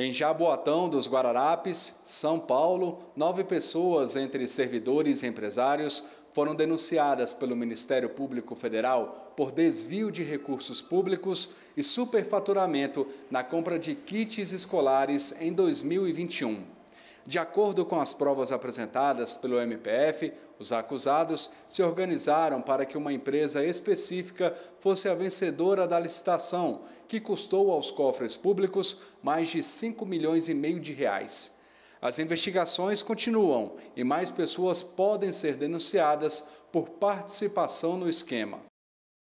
Em Jaboatão dos Guararapes, São Paulo, nove pessoas, entre servidores e empresários, foram denunciadas pelo Ministério Público Federal por desvio de recursos públicos e superfaturamento na compra de kits escolares em 2021. De acordo com as provas apresentadas pelo MPF, os acusados se organizaram para que uma empresa específica fosse a vencedora da licitação, que custou aos cofres públicos mais de 5 milhões e meio de reais. As investigações continuam e mais pessoas podem ser denunciadas por participação no esquema.